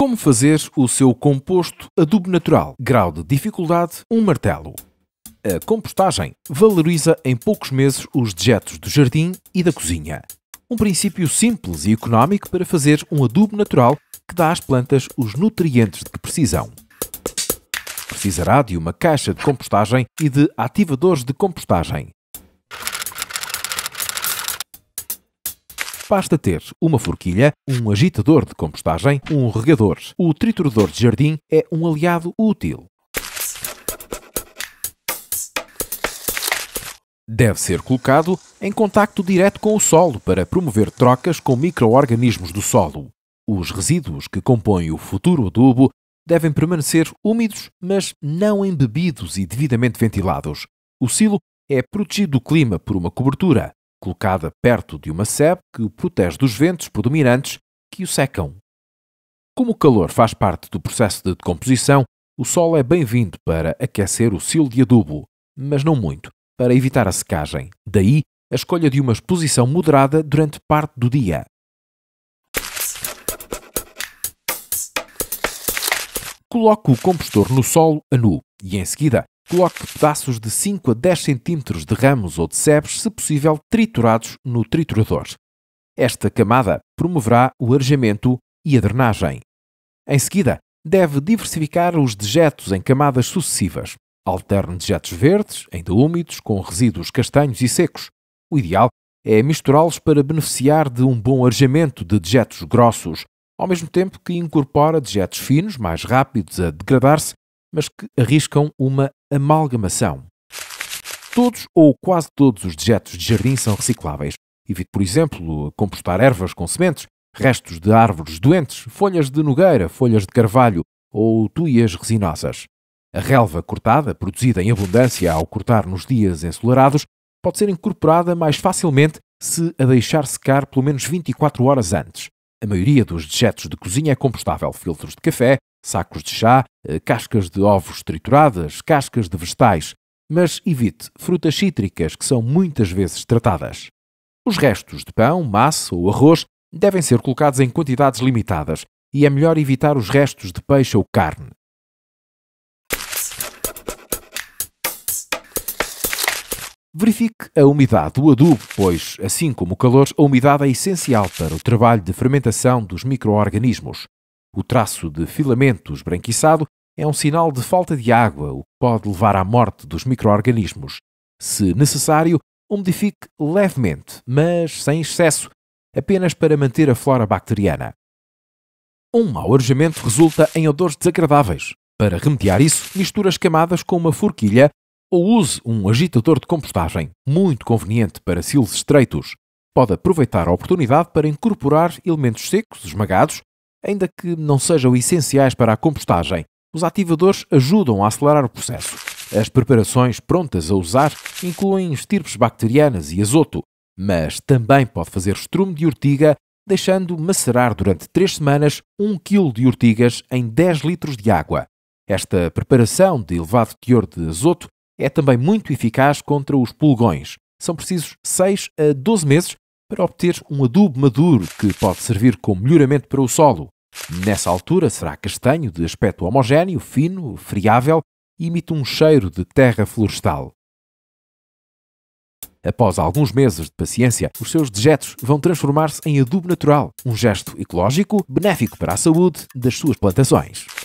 Como fazer o seu composto adubo natural? Grau de dificuldade: um martelo. A compostagem valoriza em poucos meses os dejetos do jardim e da cozinha. Um princípio simples e económico para fazer um adubo natural que dá às plantas os nutrientes de que precisam. Precisará de uma caixa de compostagem e de ativadores de compostagem. Basta ter uma forquilha, um agitador de compostagem, um regador. O triturador de jardim é um aliado útil. Deve ser colocado em contacto direto com o solo para promover trocas com microorganismos do solo. Os resíduos que compõem o futuro adubo devem permanecer úmidos, mas não embebidos e devidamente ventilados. O silo é protegido do clima por uma cobertura colocada perto de uma sebe que o protege dos ventos predominantes que o secam. Como o calor faz parte do processo de decomposição, o sol é bem-vindo para aquecer o silo de adubo, mas não muito, para evitar a secagem. Daí a escolha de uma exposição moderada durante parte do dia. Coloco o compostor no solo a nu e, em seguida, Coloque pedaços de 5 a 10 cm de ramos ou de sebes, se possível triturados no triturador. Esta camada promoverá o arejamento e a drenagem. Em seguida, deve diversificar os dejetos em camadas sucessivas. Alterne dejetos verdes, ainda úmidos, com resíduos castanhos e secos. O ideal é misturá-los para beneficiar de um bom arejamento de dejetos grossos, ao mesmo tempo que incorpora dejetos finos, mais rápidos a degradar-se, mas que arriscam uma Amalgamação. Todos ou quase todos os dejetos de jardim são recicláveis. Evite, por exemplo, compostar ervas com sementes, restos de árvores doentes, folhas de nogueira, folhas de carvalho ou tuias resinosas. A relva cortada, produzida em abundância ao cortar nos dias ensolarados, pode ser incorporada mais facilmente se a deixar secar pelo menos 24 horas antes. A maioria dos dejetos de cozinha é compostável: filtros de café, sacos de chá, eh, cascas de ovos trituradas, cascas de vegetais, mas evite frutas cítricas que são muitas vezes tratadas. Os restos de pão, massa ou arroz devem ser colocados em quantidades limitadas e é melhor evitar os restos de peixe ou carne. Verifique a umidade do adubo, pois, assim como o calor, a umidade é essencial para o trabalho de fermentação dos micro-organismos. O traço de filamento esbranquiçado é um sinal de falta de água, o que pode levar à morte dos microorganismos. Se necessário, umidifique levemente, mas sem excesso, apenas para manter a flora bacteriana. Um mau arejamento resulta em odores desagradáveis. Para remediar isso, misture as camadas com uma forquilha ou use um agitador de compostagem, muito conveniente para silos estreitos. Pode aproveitar a oportunidade para incorporar elementos secos, esmagados, Ainda que não sejam essenciais para a compostagem, os ativadores ajudam a acelerar o processo. As preparações prontas a usar incluem estirpes bacterianas e azoto, mas também pode fazer estrume de urtiga, deixando macerar durante 3 semanas 1 kg de urtigas em 10 litros de água. Esta preparação de elevado teor de azoto é também muito eficaz contra os pulgões. São precisos 6 a 12 meses para obter um adubo maduro que pode servir como melhoramento para o solo. Nessa altura será castanho de aspecto homogéneo, fino, friável e emite um cheiro de terra florestal. Após alguns meses de paciência, os seus dejetos vão transformar-se em adubo natural, um gesto ecológico benéfico para a saúde das suas plantações.